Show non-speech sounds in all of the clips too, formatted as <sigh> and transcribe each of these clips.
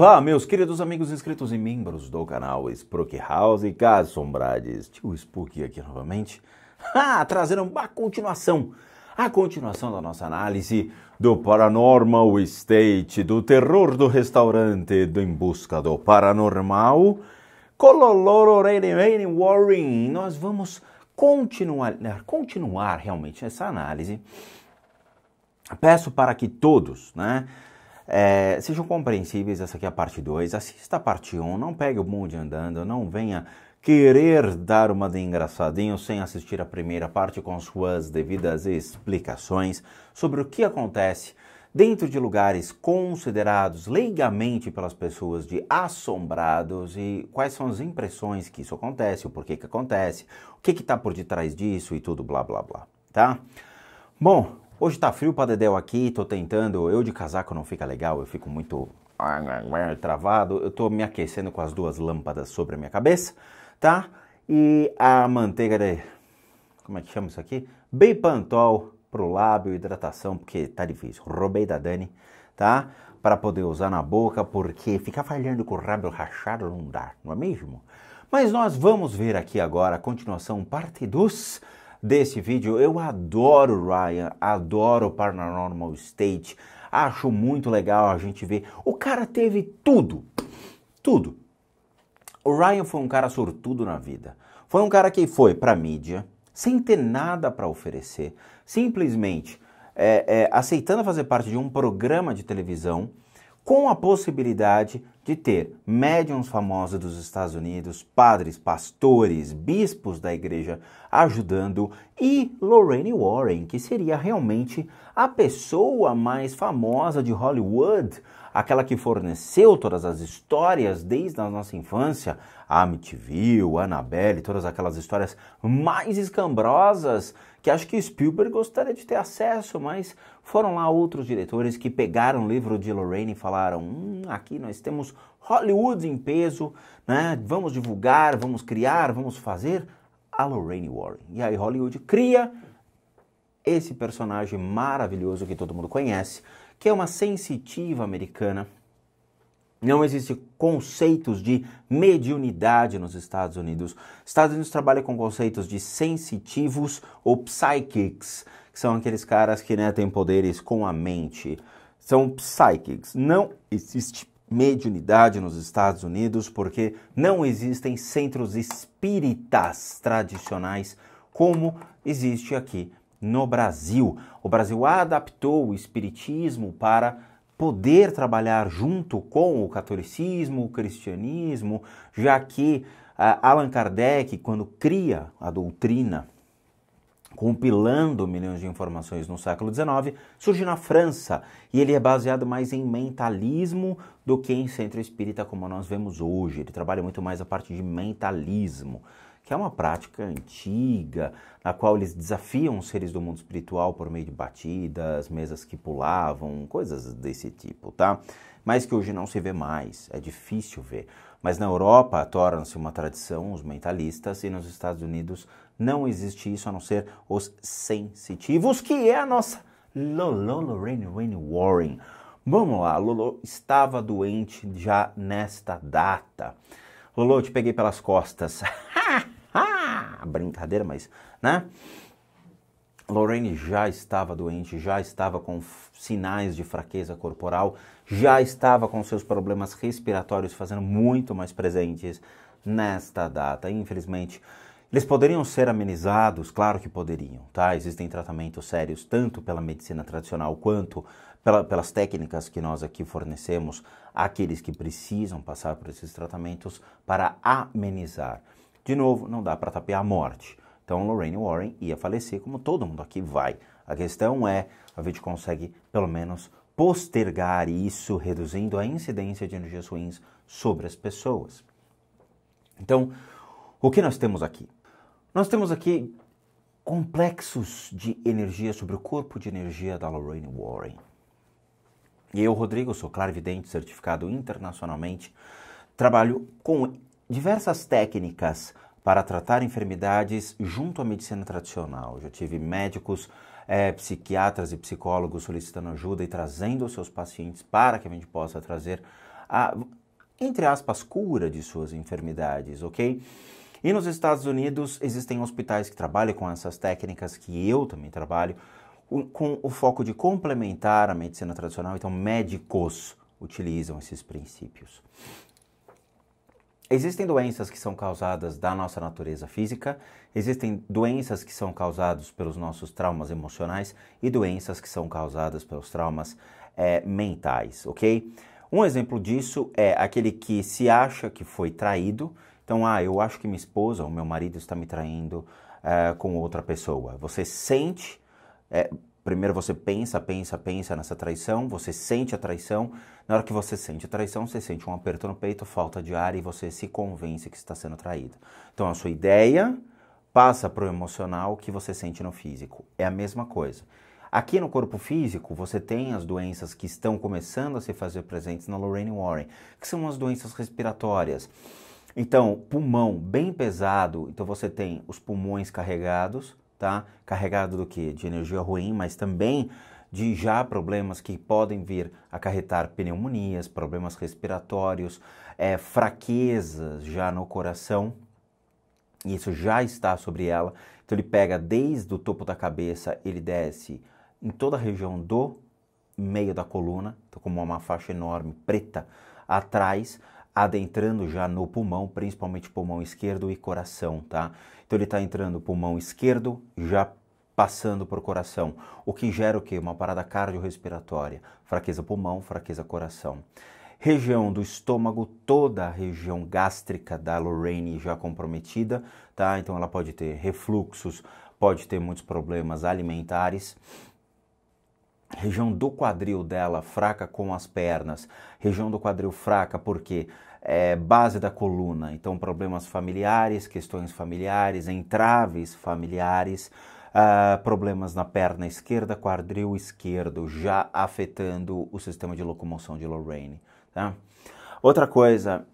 Olá, meus queridos amigos inscritos e membros do canal Spook House e Caso Sombrades. Tio Spook aqui novamente. <laughs> Ah, trazendo a continuação, a continuação da nossa análise do Paranormal State, do terror do restaurante, do Em Busca do Paranormal. Cololoro Warren. Nós vamos continuar, né, continuar realmente essa análise. Peço para que todos, né? É, sejam compreensíveis, essa aqui é a parte 2. Assista a parte 1, um, não pegue o bonde andando, não venha querer dar uma de engraçadinho sem assistir a primeira parte com suas devidas explicações sobre o que acontece dentro de lugares considerados leigamente pelas pessoas de assombrados e quais são as impressões que isso acontece, o porquê que acontece, o que está por detrás disso e tudo blá blá blá, tá? Bom, Hoje tá frio pra Dedéu aqui, tô tentando. Eu de casaco não fica legal, eu fico muito travado. Eu tô me aquecendo com as duas lâmpadas sobre a minha cabeça, tá? E a manteiga de. Como é que chama isso aqui? para pro lábio, hidratação, porque tá difícil. Roubei da Dani, tá? Para poder usar na boca, porque ficar falhando com o rabo rachado não dá, não é mesmo? Mas nós vamos ver aqui agora a continuação, parte dos desse vídeo. Eu adoro Ryan, adoro Paranormal State, acho muito legal a gente ver. O cara teve tudo, tudo. O Ryan foi um cara sortudo na vida. Foi um cara que foi para mídia sem ter nada para oferecer, simplesmente é, é, aceitando fazer parte de um programa de televisão com a possibilidade de ter médiums famosos dos Estados Unidos, padres, pastores, bispos da igreja ajudando e Lorraine Warren, que seria realmente a pessoa mais famosa de Hollywood aquela que forneceu todas as histórias desde a nossa infância, a Amityville, Annabelle, todas aquelas histórias mais escambrosas que acho que Spielberg gostaria de ter acesso, mas foram lá outros diretores que pegaram o livro de Lorraine e falaram: hum, aqui nós temos Hollywood em peso, né? Vamos divulgar, vamos criar, vamos fazer a Lorraine Warren. E aí Hollywood cria esse personagem maravilhoso que todo mundo conhece, que é uma sensitiva americana. Não existe conceitos de mediunidade nos Estados Unidos. Estados Unidos trabalha com conceitos de sensitivos ou psychics, que são aqueles caras que né, têm poderes com a mente. São psychics. Não existe mediunidade nos Estados Unidos porque não existem centros espíritas tradicionais como existe aqui no Brasil. O Brasil adaptou o espiritismo para poder trabalhar junto com o catolicismo, o cristianismo, já que uh, Allan Kardec, quando cria a doutrina, compilando milhões de informações no século XIX, surge na França e ele é baseado mais em mentalismo do que em centro espírita como nós vemos hoje. Ele trabalha muito mais a parte de mentalismo que é uma prática antiga, na qual eles desafiam os seres do mundo espiritual por meio de batidas, mesas que pulavam, coisas desse tipo, tá? Mas que hoje não se vê mais, é difícil ver. Mas na Europa torna-se uma tradição os mentalistas e nos Estados Unidos não existe isso a não ser os sensitivos, que é a nossa Lolo Lorraine Wayne Warren. Vamos lá, Lolo estava doente já nesta data. Lolo, eu te peguei pelas costas. <laughs> Ah, brincadeira, mas, né? Lorraine já estava doente, já estava com sinais de fraqueza corporal, já estava com seus problemas respiratórios fazendo muito mais presentes nesta data. Infelizmente, eles poderiam ser amenizados, claro que poderiam, tá? Existem tratamentos sérios tanto pela medicina tradicional quanto pela, pelas técnicas que nós aqui fornecemos àqueles que precisam passar por esses tratamentos para amenizar. De novo, não dá para tapear a morte. Então, Lorraine Warren ia falecer, como todo mundo aqui vai. A questão é, a gente consegue, pelo menos, postergar isso, reduzindo a incidência de energias ruins sobre as pessoas. Então, o que nós temos aqui? Nós temos aqui complexos de energia sobre o corpo de energia da Lorraine Warren. E eu, Rodrigo, sou clarividente certificado internacionalmente, trabalho com diversas técnicas para tratar enfermidades junto à medicina tradicional. já tive médicos, é, psiquiatras e psicólogos solicitando ajuda e trazendo os seus pacientes para que a gente possa trazer a, entre aspas, cura de suas enfermidades, ok? E nos Estados Unidos existem hospitais que trabalham com essas técnicas que eu também trabalho, com o foco de complementar a medicina tradicional, então médicos utilizam esses princípios. Existem doenças que são causadas da nossa natureza física, existem doenças que são causadas pelos nossos traumas emocionais e doenças que são causadas pelos traumas é, mentais, ok? Um exemplo disso é aquele que se acha que foi traído. Então, ah, eu acho que minha esposa ou meu marido está me traindo é, com outra pessoa. Você sente é, primeiro você pensa, pensa, pensa nessa traição, você sente a traição. Na hora que você sente a traição, você sente um aperto no peito, falta de ar e você se convence que está sendo traído. Então a sua ideia passa para o emocional que você sente no físico. É a mesma coisa. Aqui no corpo físico, você tem as doenças que estão começando a se fazer presentes na Lorraine Warren, que são as doenças respiratórias. Então, pulmão bem pesado, então você tem os pulmões carregados, tá? Carregado do que? De energia ruim, mas também de já problemas que podem vir acarretar pneumonias, problemas respiratórios, é, fraquezas já no coração. E isso já está sobre ela. Então ele pega desde o topo da cabeça, ele desce em toda a região do meio da coluna, então como uma faixa enorme preta atrás, adentrando já no pulmão, principalmente pulmão esquerdo e coração, tá? Então ele está entrando pulmão esquerdo, já passando por coração, o que gera o quê? Uma parada cardiorrespiratória, fraqueza pulmão, fraqueza coração. Região do estômago, toda a região gástrica da Lorraine já comprometida, tá? Então ela pode ter refluxos, pode ter muitos problemas alimentares. Região do quadril dela fraca com as pernas, região do quadril fraca porque é, base da coluna. Então, problemas familiares, questões familiares, entraves familiares, uh, problemas na perna esquerda, quadril esquerdo, já afetando o sistema de locomoção de Lorraine. Tá? Outra coisa,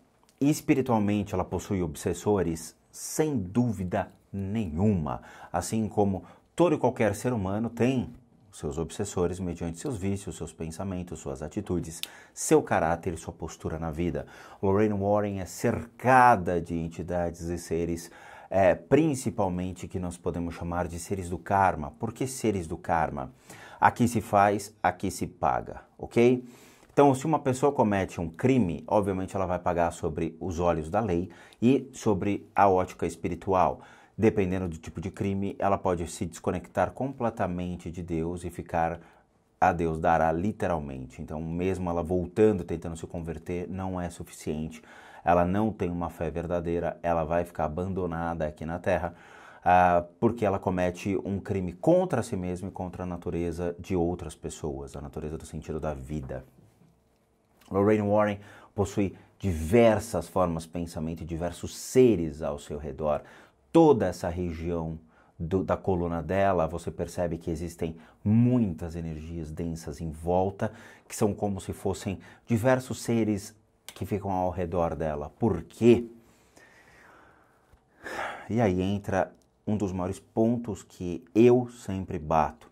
espiritualmente ela possui obsessores? Sem dúvida nenhuma. Assim como todo e qualquer ser humano tem seus obsessores mediante seus vícios, seus pensamentos, suas atitudes, seu caráter e sua postura na vida. Lorraine Warren é cercada de entidades e seres é, principalmente que nós podemos chamar de seres do karma. Por que seres do karma? Aqui se faz, aqui se paga, ok? Então, se uma pessoa comete um crime, obviamente ela vai pagar sobre os olhos da lei e sobre a ótica espiritual dependendo do tipo de crime, ela pode se desconectar completamente de Deus e ficar a Deus dará literalmente. Então, mesmo ela voltando, tentando se converter, não é suficiente. Ela não tem uma fé verdadeira, ela vai ficar abandonada aqui na terra, ah, porque ela comete um crime contra si mesma e contra a natureza de outras pessoas, a natureza do sentido da vida. Lorraine Warren possui diversas formas de pensamento e diversos seres ao seu redor toda essa região do, da coluna dela, você percebe que existem muitas energias densas em volta, que são como se fossem diversos seres que ficam ao redor dela. Por quê? E aí entra um dos maiores pontos que eu sempre bato.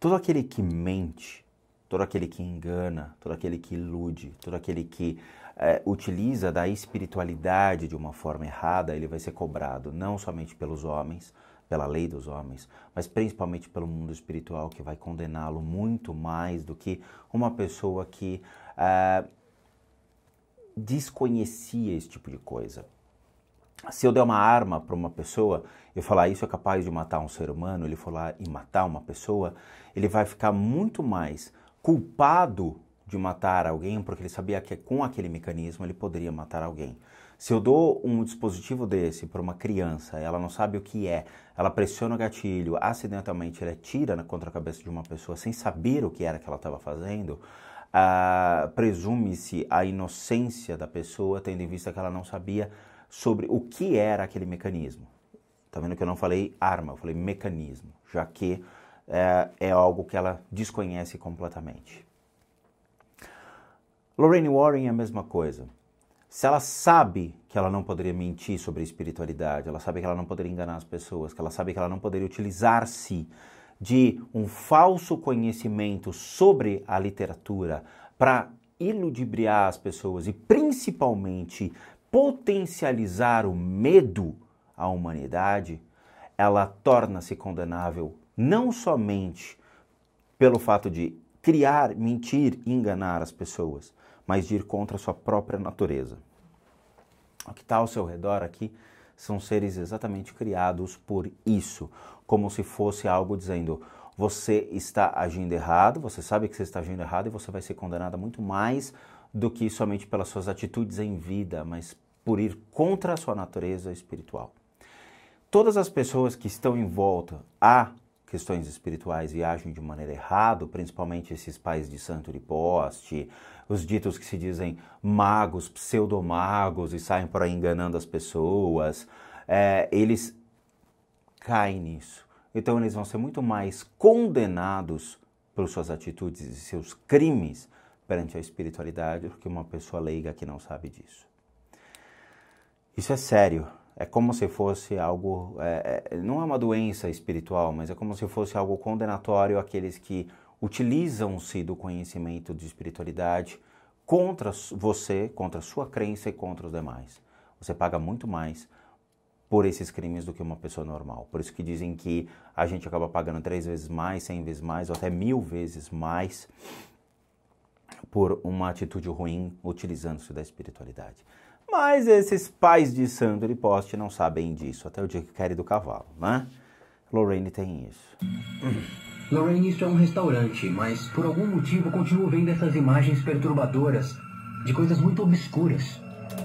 Todo aquele que mente, todo aquele que engana, todo aquele que ilude, todo aquele que é, utiliza da espiritualidade de uma forma errada, ele vai ser cobrado não somente pelos homens, pela lei dos homens, mas principalmente pelo mundo espiritual que vai condená-lo muito mais do que uma pessoa que é, desconhecia esse tipo de coisa. Se eu der uma arma para uma pessoa, eu falar isso é capaz de matar um ser humano, ele for lá e matar uma pessoa, ele vai ficar muito mais culpado de matar alguém, porque ele sabia que com aquele mecanismo ele poderia matar alguém. Se eu dou um dispositivo desse para uma criança, ela não sabe o que é, ela pressiona o gatilho, acidentalmente ela tira contra a cabeça de uma pessoa sem saber o que era que ela estava fazendo, ah, presume-se a inocência da pessoa, tendo em vista que ela não sabia sobre o que era aquele mecanismo. Tá vendo que eu não falei arma, eu falei mecanismo, já que eh, é algo que ela desconhece completamente. Lorraine Warren é a mesma coisa. Se ela sabe que ela não poderia mentir sobre a espiritualidade, ela sabe que ela não poderia enganar as pessoas, que ela sabe que ela não poderia utilizar-se de um falso conhecimento sobre a literatura para iludibriar as pessoas e principalmente potencializar o medo à humanidade, ela torna-se condenável não somente pelo fato de criar, mentir, enganar as pessoas, mas de ir contra a sua própria natureza. O que está ao seu redor aqui são seres exatamente criados por isso, como se fosse algo dizendo: você está agindo errado, você sabe que você está agindo errado e você vai ser condenada muito mais do que somente pelas suas atitudes em vida, mas por ir contra a sua natureza espiritual. Todas as pessoas que estão em volta a questões espirituais e agem de maneira errada, principalmente esses pais de santo de poste, os ditos que se dizem magos, pseudomagos e saem por aí enganando as pessoas, é, eles caem nisso. Então eles vão ser muito mais condenados por suas atitudes e seus crimes perante a espiritualidade do que uma pessoa leiga que não sabe disso. Isso é sério. É como se fosse algo. É, é não é uma doença espiritual, mas é como se fosse algo condenatório àqueles que utilizam-se do conhecimento de espiritualidade contra você, contra a sua crença e contra os demais. Você paga muito mais por esses crimes do que uma pessoa normal. Por isso que dizem que a gente acaba pagando três vezes mais, cem vezes mais, ou até mil vezes mais por uma atitude ruim utilizando-se da espiritualidade. Mas esses pais de santo e poste não sabem disso, até o dia que querem do cavalo, né? Lorraine tem isso. Lorraine, isso é um restaurante, mas por algum motivo continuo vendo essas imagens perturbadoras de coisas muito obscuras.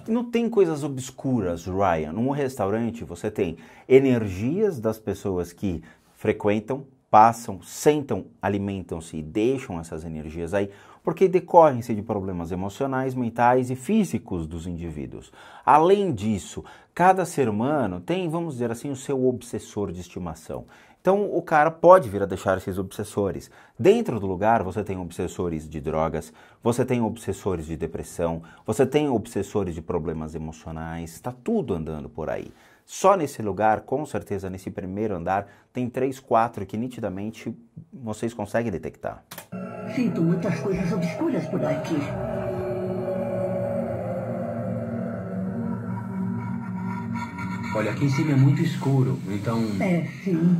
Não tem coisas obscuras, Ryan. Num restaurante você tem energias das pessoas que frequentam, passam, sentam, alimentam-se e deixam essas energias aí, porque decorrem-se de problemas emocionais, mentais e físicos dos indivíduos. Além disso, cada ser humano tem, vamos dizer assim, o seu obsessor de estimação. Então o cara pode vir a deixar esses obsessores. Dentro do lugar você tem obsessores de drogas, você tem obsessores de depressão, você tem obsessores de problemas emocionais, está tudo andando por aí. Só nesse lugar, com certeza nesse primeiro andar, tem três, quatro que nitidamente vocês conseguem detectar. Sinto muitas coisas obscuras por aqui. Olha, aqui em cima é muito escuro, então. É, sim.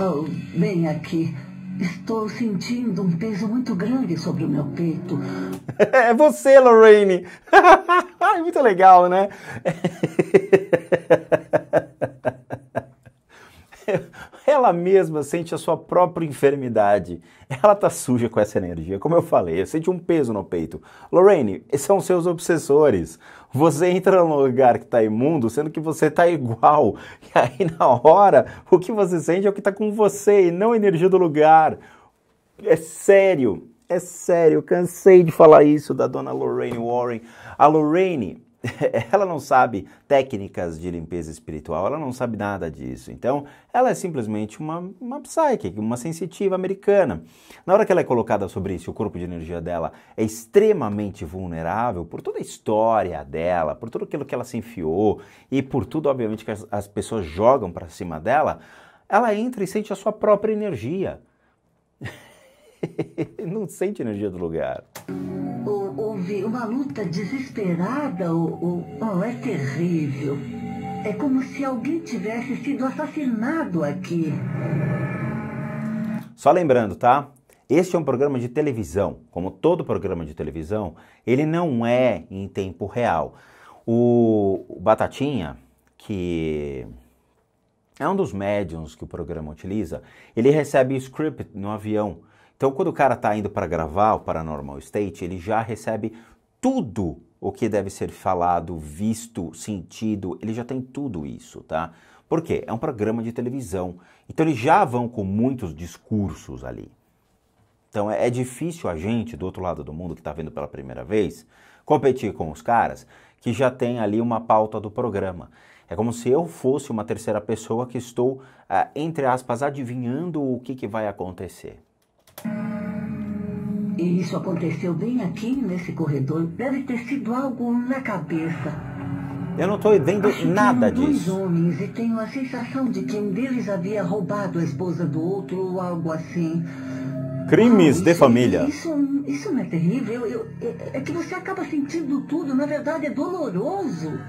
Oh, bem aqui. Estou sentindo um peso muito grande sobre o meu peito. <laughs> É você, Lorraine! <laughs> muito legal, né? <laughs> Ela mesma sente a sua própria enfermidade. Ela tá suja com essa energia, como eu falei, sente um peso no peito. Lorraine, são seus obsessores. Você entra num lugar que está imundo, sendo que você está igual. <laughs> E aí, na hora, o que você sente é o que está com você e não a energia do lugar. É sério, é sério. Eu cansei de falar isso da dona Lorraine Warren. A Lorraine <laughs> ela não sabe técnicas de limpeza espiritual, ela não sabe nada disso. Então, ela é simplesmente uma, uma psychic, uma sensitiva americana. Na hora que ela é colocada sobre isso, o corpo de energia dela é extremamente vulnerável por toda a história dela, por tudo aquilo que ela se enfiou e por tudo, obviamente, que as, as pessoas jogam para cima dela, ela entra e sente a sua própria energia. <laughs> <laughs> não sente energia do lugar. Houve uma luta desesperada, o, oh, é terrível. É como se alguém tivesse sido assassinado aqui. Só lembrando, tá? Este é um programa de televisão. Como todo programa de televisão, ele não é em tempo real. O Batatinha, que é um dos médiums que o programa utiliza, ele recebe o script no avião. Então, quando o cara está indo para gravar o Paranormal State, ele já recebe tudo o que deve ser falado, visto, sentido, ele já tem tudo isso, tá? Por quê? É um programa de televisão. Então, eles já vão com muitos discursos ali. Então, é, é difícil a gente, do outro lado do mundo, que está vendo pela primeira vez, competir com os caras que já tem ali uma pauta do programa. É como se eu fosse uma terceira pessoa que estou, ah, entre aspas, adivinhando o que, que vai acontecer. Isso aconteceu bem aqui nesse corredor. Deve ter sido algo na cabeça. Eu não estou vendo Acho nada que disso. Dois homens e tenho a sensação de que um deles havia roubado a esposa do outro ou algo assim. Crimes ah, de família. Isso, isso não é terrível. Eu, eu, é, é que você acaba sentindo tudo. Na verdade, é doloroso.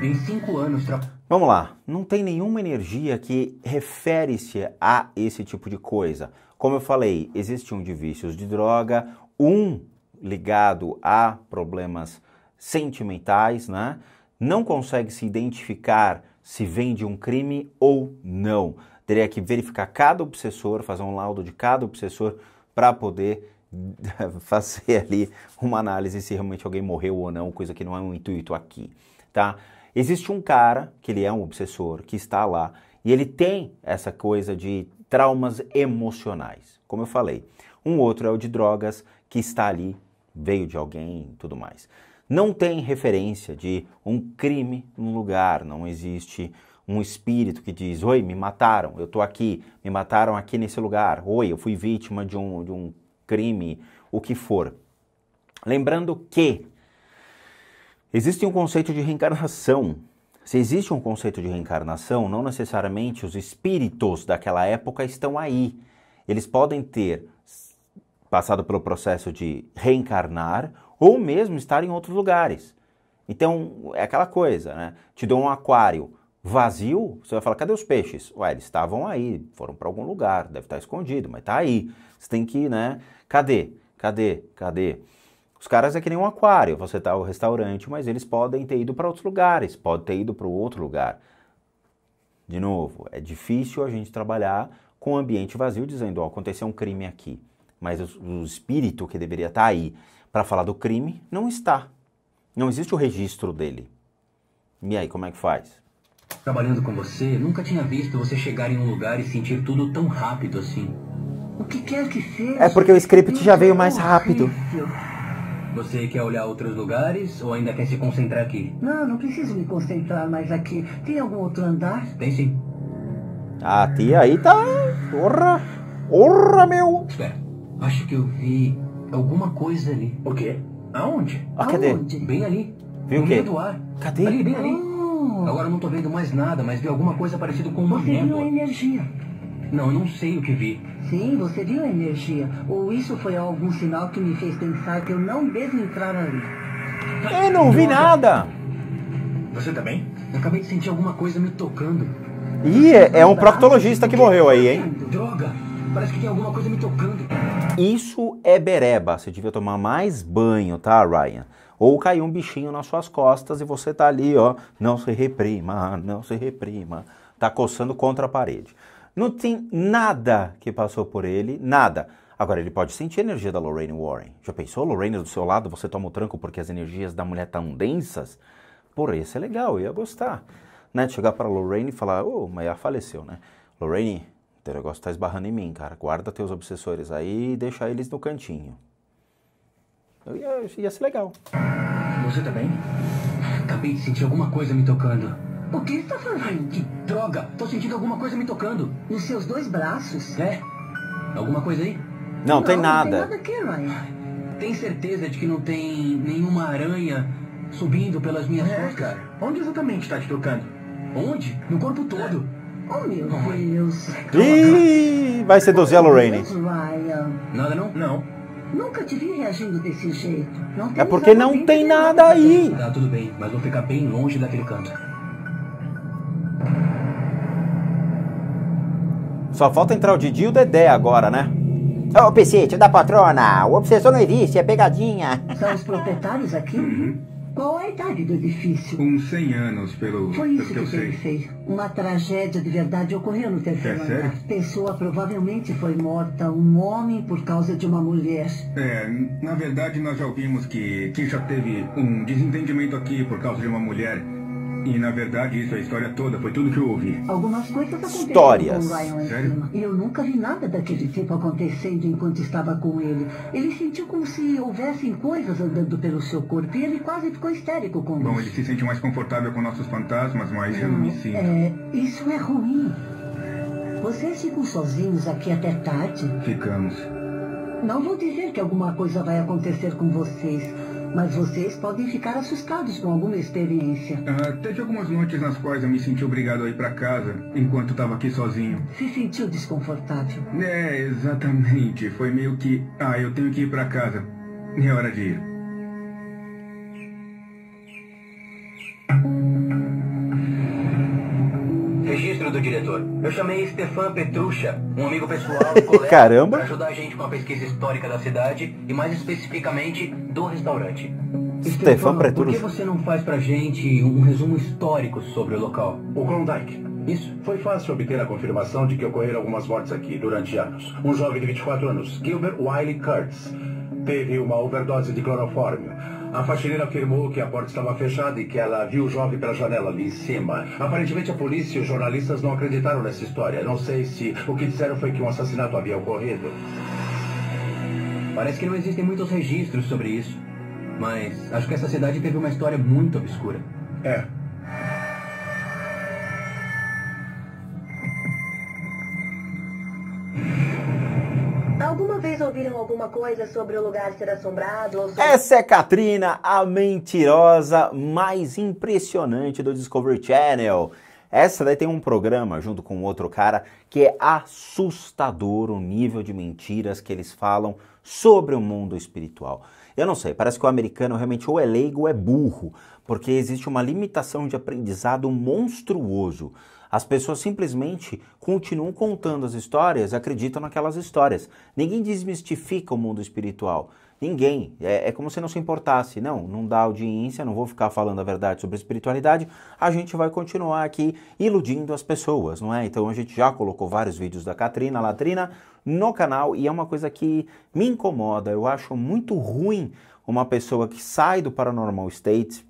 Em cinco anos, tra... Vamos lá, não tem nenhuma energia que refere-se a esse tipo de coisa. Como eu falei, existiam de vícios de droga, um ligado a problemas sentimentais, né? Não consegue se identificar se vem de um crime ou não. Teria que verificar cada obsessor, fazer um laudo de cada obsessor para poder <laughs> fazer ali uma análise se realmente alguém morreu ou não, coisa que não é um intuito aqui, tá? Existe um cara, que ele é um obsessor, que está lá, e ele tem essa coisa de traumas emocionais, como eu falei. Um outro é o de drogas, que está ali, veio de alguém e tudo mais. Não tem referência de um crime no lugar, não existe um espírito que diz: Oi, me mataram, eu estou aqui, me mataram aqui nesse lugar, oi, eu fui vítima de um, de um crime, o que for. Lembrando que Existe um conceito de reencarnação. Se existe um conceito de reencarnação, não necessariamente os espíritos daquela época estão aí. Eles podem ter passado pelo processo de reencarnar ou mesmo estar em outros lugares. Então, é aquela coisa, né? Te dou um aquário vazio, você vai falar, cadê os peixes? Ué, eles estavam aí, foram para algum lugar, deve estar escondido, mas está aí. Você tem que, ir, né? Cadê? Cadê? Cadê? Os caras é que nem um aquário, você tá no restaurante, mas eles podem ter ido para outros lugares, pode ter ido para outro lugar. De novo, é difícil a gente trabalhar com o ambiente vazio dizendo, ó, oh, aconteceu um crime aqui, mas o, espírito que deveria estar tá aí para falar do crime não está. Não existe o registro dele. E aí, como é que faz? Trabalhando com você, nunca tinha visto você chegar em um lugar e sentir tudo tão rápido assim. O que quer que seja. É porque o script já veio mais é rápido. Você quer olhar outros lugares ou ainda quer se concentrar aqui? Não, não preciso me concentrar mais aqui. Tem algum outro andar? Tem sim. Ah, a tia aí tá. Porra! Porra, meu! Espera. Acho que eu vi alguma coisa ali. O quê? Aonde? Ah, cadê? Aonde? Bem ali. Viu o quê? do ar. Cadê? Ali, bem ali. Oh. Agora não tô vendo mais nada, mas vi alguma coisa parecida com uma Você viu a energia. Não, eu não sei o que vi. Sim, você viu a energia. Ou isso foi algum sinal que me fez pensar que eu não devo entrar ali. Eu não vi nada! Você tá bem? Eu acabei de sentir alguma coisa me tocando. Ih, é, é um proctologista que morreu aí, hein? Droga! Parece que tem alguma coisa me tocando. Isso é bereba. Você devia tomar mais banho, tá, Ryan? Ou caiu um bichinho nas suas costas e você tá ali, ó. Não se reprima, não se reprima. Tá coçando contra a parede. Não tem nada que passou por ele, nada. Agora, ele pode sentir a energia da Lorraine Warren. Já pensou, Lorraine, do seu lado, você toma o tranco porque as energias da mulher tão densas? Por isso é legal, eu ia gostar. Né? Chegar para Lorraine e falar, ô, oh, Maia faleceu, né? Lorraine, teu negócio está esbarrando em mim, cara. Guarda teus obsessores aí e deixa eles no cantinho. Eu ia, ia ser legal. Você tá Acabei de sentir alguma coisa me tocando. O que está falando? Que droga! Tô sentindo alguma coisa me tocando. Nos seus dois braços? É? Alguma coisa aí? Não, não tem nada. Não tem nada aqui, Ryan. Tem certeza de que não tem nenhuma aranha subindo pelas minhas é, costas? cara. Onde exatamente está te tocando? Onde? No corpo todo. É. Oh, meu oh, Deus. Ih, vai ser do Yellow Rain. Nada não? Não. Nunca te vi reagindo desse jeito. é porque não tem nada aí. Tá tudo bem, mas vou ficar bem longe daquele canto. Só falta entrar o Didi e o Dedé agora, né? Ô, oh, Piscite, da patrona, o obsessor não existe, é pegadinha. São tá, os proprietários aqui? Uhum. Qual é a idade do edifício? Uns 100 anos, pelo, Foi isso pelo que, que eu sei. Uma tragédia de verdade ocorreu no terceiro é andar. Sério? Pessoa provavelmente foi morta, um homem por causa de uma mulher. É, na verdade nós já ouvimos que, que já teve um desentendimento aqui por causa de uma mulher. E na verdade isso é a história toda, foi tudo que eu ouvi. Algumas coisas aconteceram Histórias. com o Ryan Sério? Eu nunca vi nada daquele tipo acontecendo enquanto estava com ele. Ele sentiu como se houvessem coisas andando pelo seu corpo e ele quase ficou histérico com Bom, isso. Bom, ele se sente mais confortável com nossos fantasmas, mas não, eu não me sinto. É, isso é ruim. Vocês ficam sozinhos aqui até tarde? Ficamos. Não vou dizer que alguma coisa vai acontecer com vocês, mas vocês podem ficar assustados com alguma experiência. Ah, teve algumas noites nas quais eu me senti obrigado a ir para casa, enquanto estava aqui sozinho. Se sentiu desconfortável? É, exatamente. Foi meio que, ah, eu tenho que ir para casa. É hora de ir livro do diretor. Eu chamei Stefan Petrucha, um amigo pessoal e <laughs> colega, Caramba. para ajudar a gente com a pesquisa histórica da cidade e mais especificamente do restaurante. Stefan Petrucha. Por que você não faz pra gente um resumo histórico sobre o local? O Klondike. Isso. Foi fácil obter a confirmação de que ocorreram algumas mortes aqui durante anos. Um jovem de 24 anos, Gilbert Wiley Kurtz, teve uma overdose de clorofórmio a faxineira afirmou que a porta estava fechada e que ela viu o jovem pela janela ali em cima. Aparentemente, a polícia e os jornalistas não acreditaram nessa história. Não sei se o que disseram foi que um assassinato havia ocorrido. Parece que não existem muitos registros sobre isso. Mas acho que essa cidade teve uma história muito obscura. É, Vocês ouviram alguma coisa sobre o lugar ser assombrado? Sobre... Essa é Katrina, a mentirosa mais impressionante do Discovery Channel. Essa daí tem um programa junto com outro cara que é assustador o nível de mentiras que eles falam sobre o mundo espiritual. Eu não sei, parece que o americano realmente ou é leigo ou é burro, porque existe uma limitação de aprendizado monstruoso. As pessoas simplesmente continuam contando as histórias, acreditam naquelas histórias. Ninguém desmistifica o mundo espiritual. Ninguém. É, é, como se não se importasse. Não, não dá audiência, não vou ficar falando a verdade sobre espiritualidade. A gente vai continuar aqui iludindo as pessoas, não é? Então a gente já colocou vários vídeos da Katrina Latrina no canal e é uma coisa que me incomoda. Eu acho muito ruim uma pessoa que sai do paranormal state,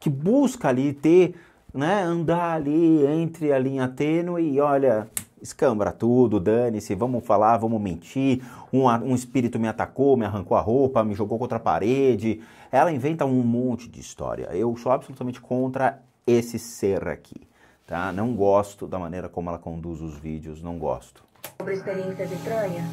que busca ali ter né, andar ali entre a linha tênue e olha, escambra tudo, dane-se, vamos falar, vamos mentir, um, um espírito me atacou, me arrancou a roupa, me jogou contra a parede. Ela inventa um monte de história. Eu sou absolutamente contra esse ser aqui, tá? Não gosto da maneira como ela conduz os vídeos, não gosto. Sobre experiências estranhas?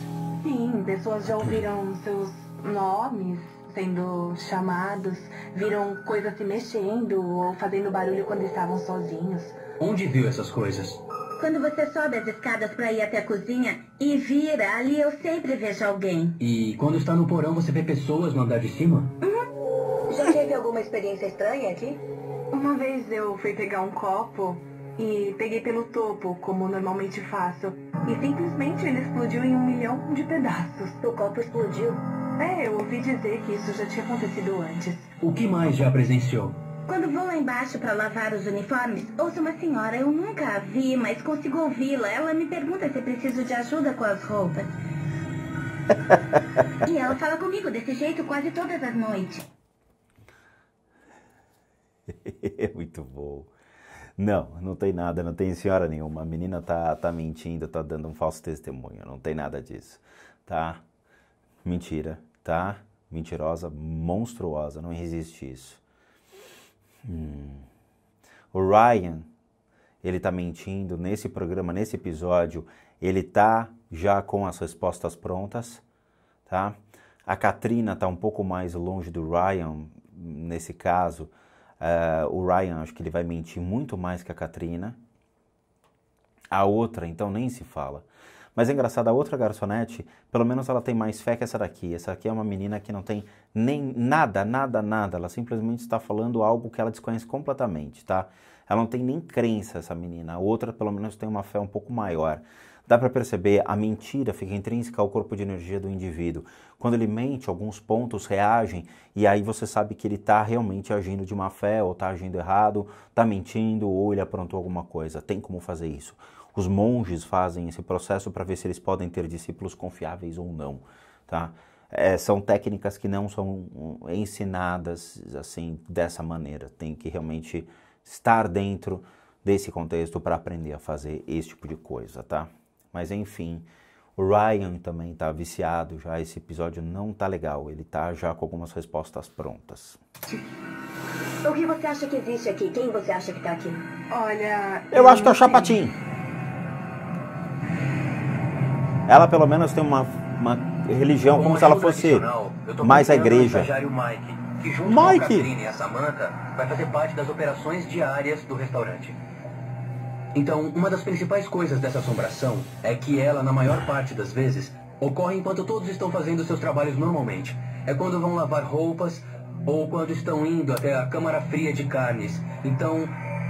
Sim, pessoas já ouviram seus nomes sendo chamados, viram coisas se mexendo ou fazendo barulho quando estavam sozinhos. Onde viu essas coisas? Quando você sobe as escadas para ir até a cozinha e vira, ali eu sempre vejo alguém. E quando está no porão, você vê pessoas no andar de cima? Uhum. Já teve alguma experiência estranha aqui? Uma vez eu fui pegar um copo e peguei pelo topo, como normalmente faço. E simplesmente ele explodiu em um milhão de pedaços. O copo explodiu. É, eu ouvi dizer que isso já tinha acontecido antes. O que mais já presenciou? Quando vou lá embaixo para lavar os uniformes, ouço uma senhora, eu nunca a vi, mas consigo ouvi-la. Ela me pergunta se preciso de ajuda com as roupas. <laughs> e ela fala comigo desse jeito quase todas as noites. <laughs> Muito bom. Não, não tem nada, não tem senhora nenhuma. A menina tá, tá mentindo, tá dando um falso testemunho. Não tem nada disso, tá? Mentira tá? Mentirosa, monstruosa, não resiste isso. Hum. O Ryan, ele tá mentindo nesse programa, nesse episódio, ele tá já com as respostas prontas, tá? A Katrina tá um pouco mais longe do Ryan nesse caso. Uh, o Ryan, acho que ele vai mentir muito mais que a Katrina. A outra, então, nem se fala. Mas é engraçado, a outra garçonete, pelo menos ela tem mais fé que essa daqui. Essa aqui é uma menina que não tem nem nada, nada, nada. Ela simplesmente está falando algo que ela desconhece completamente, tá? Ela não tem nem crença, essa menina. A outra, pelo menos, tem uma fé um pouco maior. Dá para perceber, a mentira fica intrínseca ao corpo de energia do indivíduo. Quando ele mente, alguns pontos reagem e aí você sabe que ele está realmente agindo de má fé, ou está agindo errado, está mentindo, ou ele aprontou alguma coisa. Tem como fazer isso. Os monges fazem esse processo para ver se eles podem ter discípulos confiáveis ou não, tá? É, são técnicas que não são hum, ensinadas assim dessa maneira. Tem que realmente estar dentro desse contexto para aprender a fazer esse tipo de coisa, tá? Mas enfim, o Ryan também está viciado já, esse episódio não tá legal, ele tá já com algumas respostas prontas. O que você acha que existe aqui? Quem você acha que tá aqui? Olha. Eu, eu acho que é o Chapatin. Ela pelo menos tem uma, uma religião como, como se ela é fosse mais a igreja. Mike, que junto Mike. com a e a Samantha vai fazer parte das operações diárias do restaurante. Então, uma das principais coisas dessa assombração é que ela, na maior parte das vezes, ocorre enquanto todos estão fazendo seus trabalhos normalmente. É quando vão lavar roupas ou quando estão indo até a câmara fria de carnes. Então,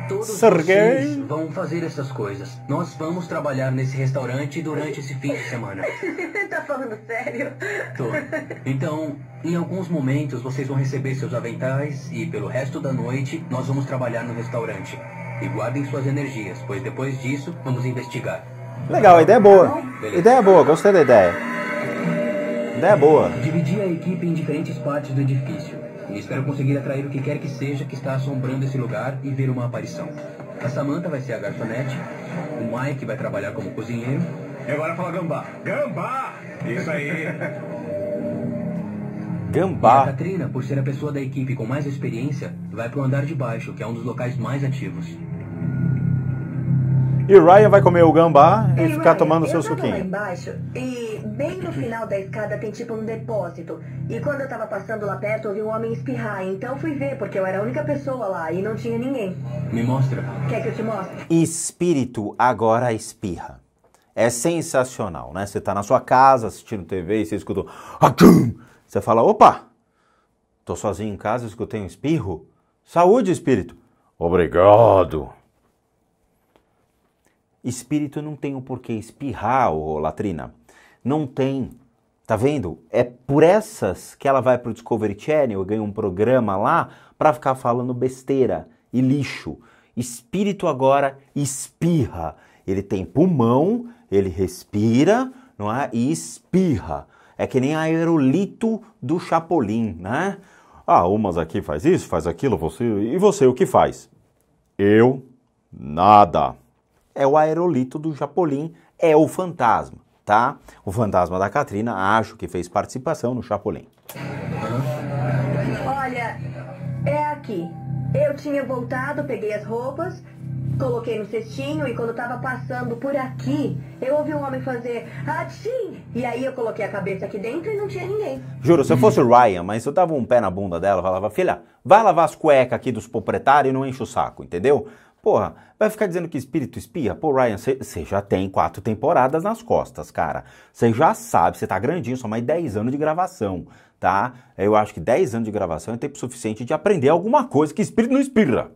Todos Sergei. vocês vão fazer essas coisas. Nós vamos trabalhar nesse restaurante durante esse fim de semana. <laughs> tá falando sério? Tô. Então, em alguns momentos vocês vão receber seus aventais e pelo resto da noite nós vamos trabalhar no restaurante. E guardem suas energias, pois depois disso vamos investigar. Legal, a ideia é boa. Tá Beleza. Ideia é boa, gostei da ideia. Ideia é boa. Dividir a equipe em diferentes partes do edifício espero conseguir atrair o que quer que seja que está assombrando esse lugar e ver uma aparição. A Samantha vai ser a garçonete, o Mike vai trabalhar como cozinheiro. E agora fala gambá. Gambá! Isso aí! Gambá. a Katrina, por ser a pessoa da equipe com mais experiência, vai para o andar de baixo, que é um dos locais mais ativos. E Ryan vai comer o gambá e, e ficar Ryan, tomando seu suquinho. Lá embaixo e bem no final da escada tem tipo um depósito. E quando eu tava passando lá perto, eu vi um homem espirrar. Então fui ver, porque eu era a única pessoa lá e não tinha ninguém. Me mostra. Quer que eu te mostre? Espírito agora espirra. É sensacional, né? Você tá na sua casa assistindo TV e você escuta, Você fala: opa, tô sozinho em casa, escutei um espirro. Saúde, espírito. Obrigado. Espírito não tem o porquê espirrar, ô latrina. Não tem. Tá vendo? É por essas que ela vai pro Discovery Channel, ganha um programa lá para ficar falando besteira e lixo. Espírito agora espirra. Ele tem pulmão, ele respira, não é? E espirra. É que nem aerolito do Chapolin, né? Ah, umas aqui faz isso, faz aquilo, você. E você o que faz? Eu nada é o aerolito do Chapolin, é o fantasma, tá? O fantasma da Katrina, acho que fez participação no Chapolin. Olha, é aqui. Eu tinha voltado, peguei as roupas, coloquei no cestinho e quando estava passando por aqui, eu ouvi um homem fazer Atchim! E aí eu coloquei a cabeça aqui dentro e não tinha ninguém. Juro, se eu fosse o Ryan, mas eu tava um pé na bunda dela, falava, filha, vai lavar as cuecas aqui dos proprietários e não enche o saco, entendeu? Porra, vai ficar dizendo que espírito espia? Pô, Ryan, você já tem quatro temporadas nas costas, cara. Você já sabe, você tá grandinho, só mais 10 anos de gravação, tá? Eu acho que 10 anos de gravação é tempo suficiente de aprender alguma coisa que espírito não espira.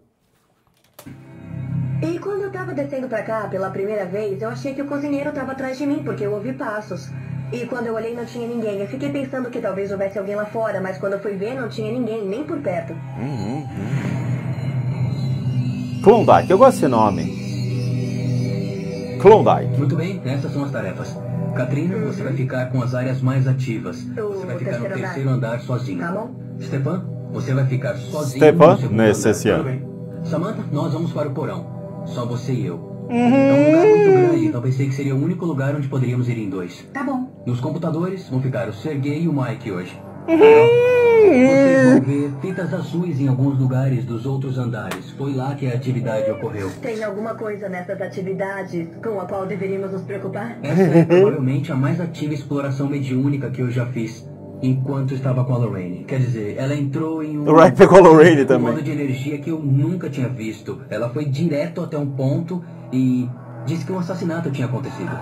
E quando eu tava descendo pra cá pela primeira vez, eu achei que o cozinheiro tava atrás de mim, porque eu ouvi passos. E quando eu olhei não tinha ninguém. Eu fiquei pensando que talvez houvesse alguém lá fora, mas quando eu fui ver não tinha ninguém, nem por perto. Uhum. uhum. Klondike, eu gosto desse nome. Klondike. Muito bem, essas são as tarefas. Katrina, você vai ficar com as áreas mais ativas. Você vai ficar no terceiro andar sozinho. Tá bom. Stepan, você vai ficar sozinho Stepan, no necessário. Samantha, nós vamos para o porão. Só você e eu. Uhum. É um lugar muito grande, então pensei que seria o único lugar onde poderíamos ir em dois. Tá bom. Nos computadores vão ficar o Sergei e o Mike hoje. Vocês uhum. ver fitas azuis em alguns lugares dos outros andares. Foi lá que a atividade ocorreu. Tem alguma coisa nessas atividades com a qual deveríamos nos preocupar? Essa é <laughs> provavelmente a mais ativa exploração mediúnica que eu já fiz. Enquanto estava com a Lorraine. Quer dizer, ela entrou em um. Right, pegou a Lorraine também. modo de energia que eu nunca tinha visto. Ela foi direto até um ponto e disse que um assassinato tinha acontecido.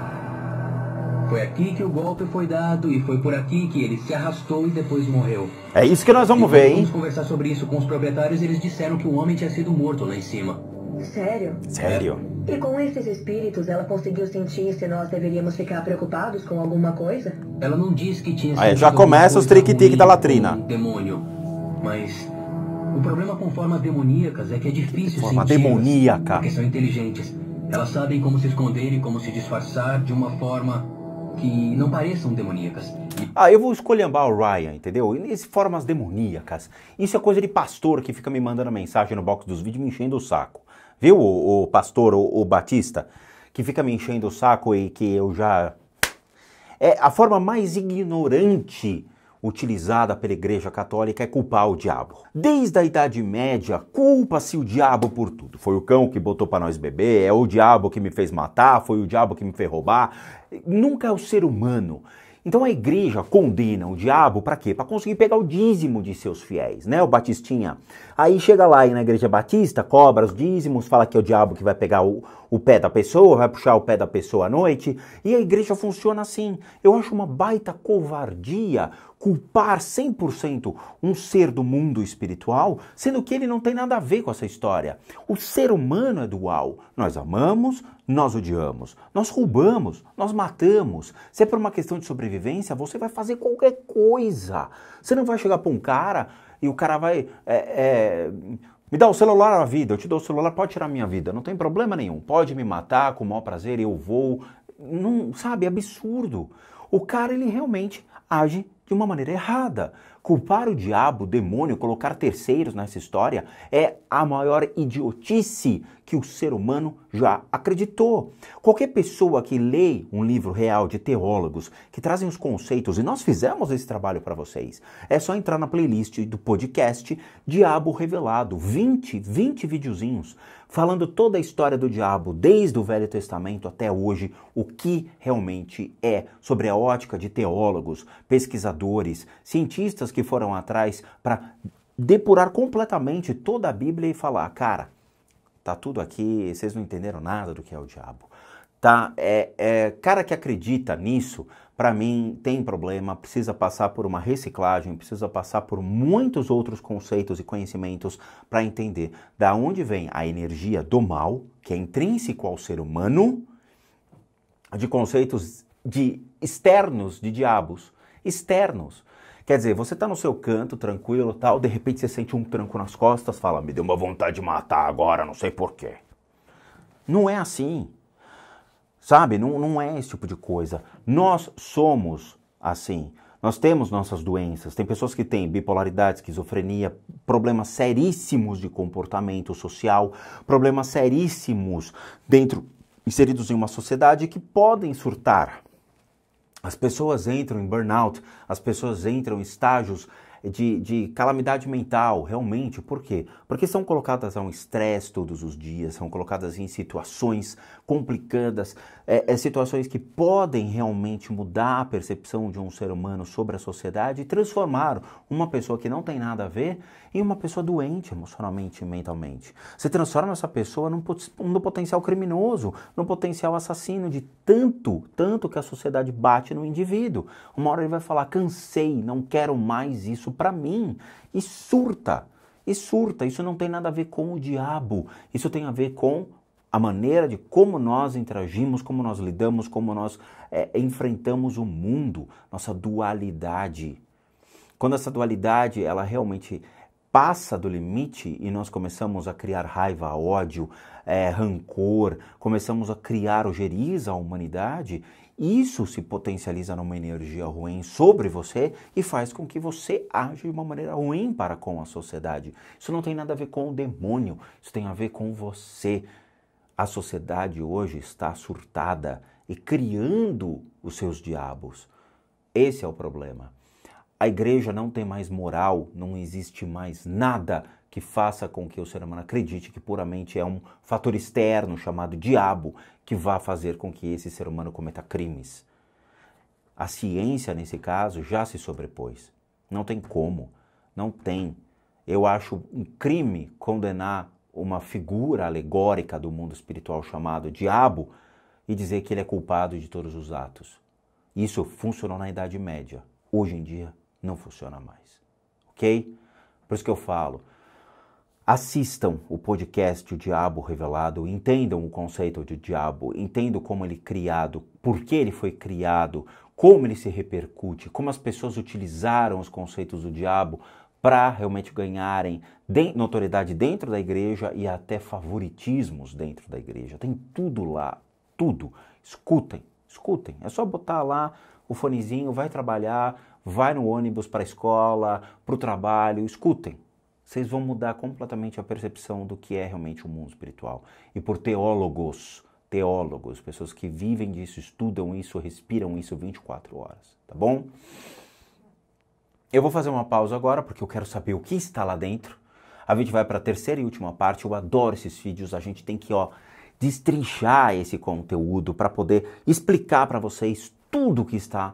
Foi aqui que o golpe foi dado e foi por aqui que ele se arrastou e depois morreu. É isso que nós vamos e ver, hein? Vamos conversar sobre isso com os proprietários. Eles disseram que o homem tinha sido morto lá em cima. Sério? Sério. E com esses espíritos, ela conseguiu sentir se nós deveríamos ficar preocupados com alguma coisa? Ela não disse que tinha Aí, já começa os trick-tick da latrina. Demônio. Mas o problema com formas demoníacas é que é difícil sentir. Forma demoníaca. Porque são inteligentes. Elas sabem como se esconder e como se disfarçar de uma forma que não pareçam demoníacas. Ah, eu vou escolhambar o Ryan, entendeu? E formas demoníacas. Isso é coisa de pastor que fica me mandando mensagem no box dos vídeos me enchendo o saco. Viu, o, o pastor, o, o Batista, que fica me enchendo o saco e que eu já. É a forma mais ignorante utilizada pela Igreja Católica é culpar o diabo. Desde a Idade Média, culpa-se o diabo por tudo. Foi o cão que botou para nós beber, é o diabo que me fez matar, foi o diabo que me fez roubar. Nunca é o ser humano. Então a igreja condena o diabo para quê? Para conseguir pegar o dízimo de seus fiéis, né? O Batistinha. Aí chega lá aí na igreja batista, cobra os dízimos, fala que é o diabo que vai pegar o, o pé da pessoa, vai puxar o pé da pessoa à noite. E a igreja funciona assim. Eu acho uma baita covardia culpar 100% um ser do mundo espiritual, sendo que ele não tem nada a ver com essa história. O ser humano é dual. Nós amamos, nós odiamos, nós roubamos, nós matamos. Se é por uma questão de sobrevivência, você vai fazer qualquer coisa. Você não vai chegar para um cara e o cara vai. É, é, me dá o celular a vida, eu te dou o celular, pode tirar minha vida, não tem problema nenhum. Pode me matar com o maior prazer, eu vou. Não, sabe, é absurdo. O cara, ele realmente age de uma maneira errada. Culpar o diabo, o demônio, colocar terceiros nessa história é a maior idiotice que o ser humano já acreditou. Qualquer pessoa que lê um livro real de teólogos que trazem os conceitos, e nós fizemos esse trabalho para vocês, é só entrar na playlist do podcast Diabo Revelado 20, 20 videozinhos falando toda a história do diabo, desde o Velho Testamento até hoje, o que realmente é, sobre a ótica de teólogos, pesquisadores, cientistas que foram atrás para depurar completamente toda a Bíblia e falar, cara, Tá tudo aqui, vocês não entenderam nada do que é o diabo. Tá? É, é cara que acredita nisso, para mim tem problema, precisa passar por uma reciclagem, precisa passar por muitos outros conceitos e conhecimentos para entender da onde vem a energia do mal, que é intrínseco ao ser humano, de conceitos de externos de diabos, externos Quer dizer, você tá no seu canto, tranquilo tal, de repente você sente um tranco nas costas, fala, me deu uma vontade de matar agora, não sei porquê. Não é assim. Sabe? Não, não é esse tipo de coisa. Nós somos assim. Nós temos nossas doenças. Tem pessoas que têm bipolaridade, esquizofrenia, problemas seríssimos de comportamento social, problemas seríssimos dentro, inseridos em uma sociedade que podem surtar. As pessoas entram em burnout, as pessoas entram em estágios de, de, calamidade mental, realmente. Por quê? Porque são colocadas a um estresse todos os dias, são colocadas em situações complicadas, é, é, situações que podem realmente mudar a percepção de um ser humano sobre a sociedade e transformar uma pessoa que não tem nada a ver em uma pessoa doente emocionalmente e mentalmente. Você transforma essa pessoa num, num potencial criminoso, num potencial assassino de tanto, tanto que a sociedade bate no indivíduo. Uma hora ele vai falar: cansei, não quero mais isso para mim, e surta e surta. Isso não tem nada a ver com o diabo, isso tem a ver com a maneira de como nós interagimos, como nós lidamos, como nós é, enfrentamos o mundo, nossa dualidade. Quando essa dualidade ela realmente passa do limite e nós começamos a criar raiva, ódio, é, rancor, começamos a criar ojeriza à humanidade, isso se potencializa numa energia ruim sobre você e faz com que você aja de uma maneira ruim para com a sociedade. Isso não tem nada a ver com o demônio, isso tem a ver com você. A sociedade hoje está surtada e criando os seus diabos. Esse é o problema. A igreja não tem mais moral, não existe mais nada que faça com que o ser humano acredite que puramente é um fator externo chamado diabo que vá fazer com que esse ser humano cometa crimes. A ciência, nesse caso, já se sobrepôs. Não tem como, não tem. Eu acho um crime condenar uma figura alegórica do mundo espiritual chamado diabo e dizer que ele é culpado de todos os atos. Isso funcionou na Idade Média. Hoje em dia não funciona mais. Ok? Por isso que eu falo. Assistam o podcast O Diabo Revelado, entendam o conceito de diabo, entendam como ele é criado, por que ele foi criado, como ele se repercute, como as pessoas utilizaram os conceitos do diabo para realmente ganharem notoriedade dentro da igreja e até favoritismos dentro da igreja. Tem tudo lá, tudo. Escutem, escutem. É só botar lá o fonezinho, vai trabalhar, vai no ônibus para a escola, para o trabalho, escutem. Vocês vão mudar completamente a percepção do que é realmente o mundo espiritual. E por teólogos, teólogos, pessoas que vivem disso, estudam isso, respiram isso 24 horas, tá bom? Eu vou fazer uma pausa agora porque eu quero saber o que está lá dentro. A gente vai para a terceira e última parte. Eu adoro esses vídeos. A gente tem que ó, destrinchar esse conteúdo para poder explicar para vocês tudo que está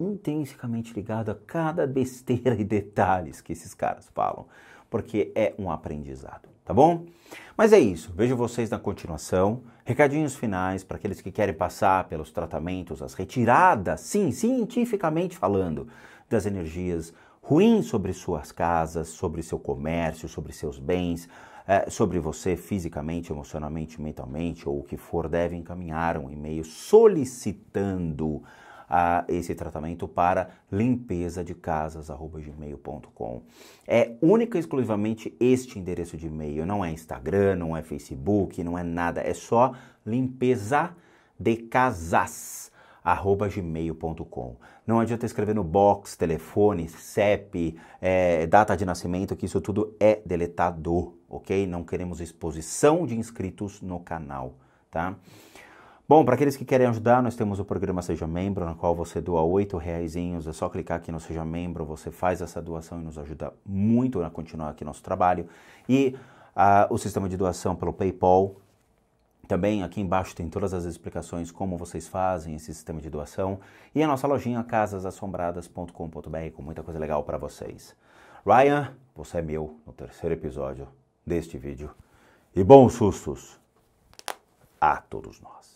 intrinsecamente ligado a cada besteira e detalhes que esses caras falam, porque é um aprendizado, tá bom? Mas é isso. Vejo vocês na continuação. Recadinhos finais para aqueles que querem passar pelos tratamentos, as retiradas, sim, cientificamente falando das energias ruins sobre suas casas, sobre seu comércio, sobre seus bens, eh, sobre você fisicamente, emocionalmente, mentalmente ou o que for, deve encaminhar um e-mail solicitando a ah, esse tratamento para limpeza de gmail.com É única e exclusivamente este endereço de e-mail, não é Instagram, não é Facebook, não é nada, é só limpeza de casas arroba gmail.com. Não adianta escrever no box, telefone, CEP, é, data de nascimento, que isso tudo é deletado, ok? Não queremos exposição de inscritos no canal, tá? Bom, para aqueles que querem ajudar, nós temos o programa Seja Membro, no qual você doa oito reaisinhos, é só clicar aqui no Seja Membro, você faz essa doação e nos ajuda muito a continuar aqui nosso trabalho. E ah, o sistema de doação pelo PayPal, também aqui embaixo tem todas as explicações como vocês fazem esse sistema de doação e a nossa lojinha casasassombradas.com.br com muita coisa legal para vocês. Ryan, você é meu no terceiro episódio deste vídeo. E bons sustos a todos nós.